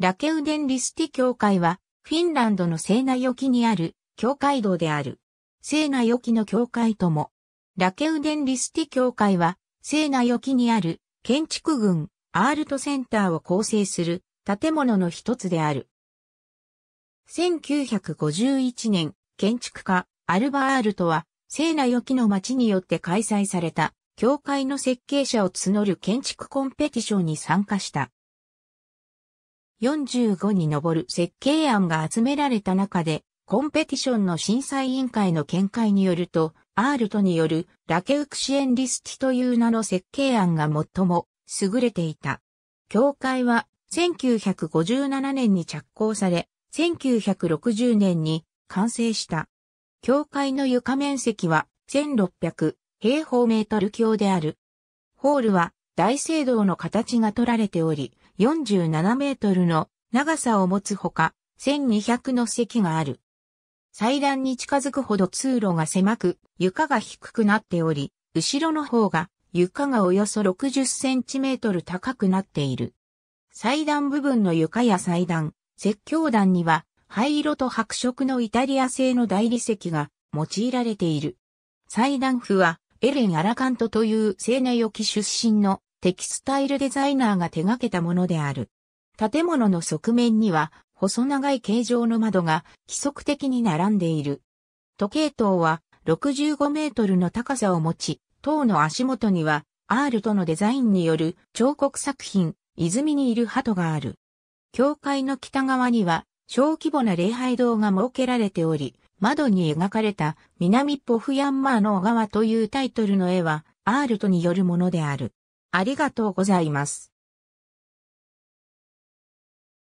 ラケウデン・リスティ教会は、フィンランドの聖な沖にある、教会堂である。聖な沖の教会とも。ラケウデン・リスティ教会は、聖な沖にある、建築群、アールトセンターを構成する、建物の一つである。1951年、建築家、アルバアールトは、聖な沖の町によって開催された、教会の設計者を募る建築コンペティションに参加した。45に上る設計案が集められた中で、コンペティションの審査委員会の見解によると、アールトによるラケウクシエンリスティという名の設計案が最も優れていた。教会は1957年に着工され、1960年に完成した。教会の床面積は1600平方メートル強である。ホールは大聖堂の形が取られており、47メートルの長さを持つほか、1200の席がある。祭壇に近づくほど通路が狭く、床が低くなっており、後ろの方が床がおよそ60センチメートル高くなっている。祭壇部分の床や祭壇、説教壇には灰色と白色のイタリア製の大理石が用いられている。祭壇譜はエレン・アラカントという青年よき出身のテキスタイルデザイナーが手掛けたものである。建物の側面には細長い形状の窓が規則的に並んでいる。時計塔は65メートルの高さを持ち、塔の足元にはアールとのデザインによる彫刻作品、泉にいる鳩がある。教会の北側には小規模な礼拝堂が設けられており、窓に描かれた南ポフヤンマーの小川というタイトルの絵はアールトによるものである。ありがとうございます。